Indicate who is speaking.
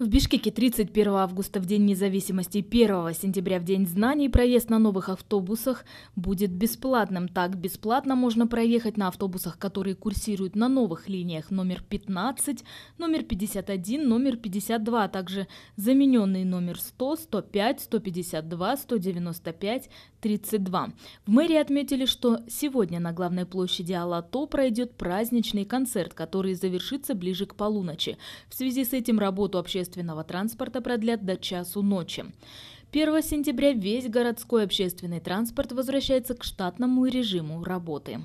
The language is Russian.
Speaker 1: В Бишкеке 31 августа в День независимости 1 сентября в День знаний проезд на новых автобусах будет бесплатным. Так, бесплатно можно проехать на автобусах, которые курсируют на новых линиях номер 15, номер 51, номер 52, а также замененный номер 100, 105, 152, 195, 32. В мэрии отметили, что сегодня на главной площади Алато пройдет праздничный концерт, который завершится ближе к полуночи. В связи с этим работу общественного общественного транспорта продлят до часу ночи. 1 сентября весь городской общественный транспорт возвращается к штатному режиму работы.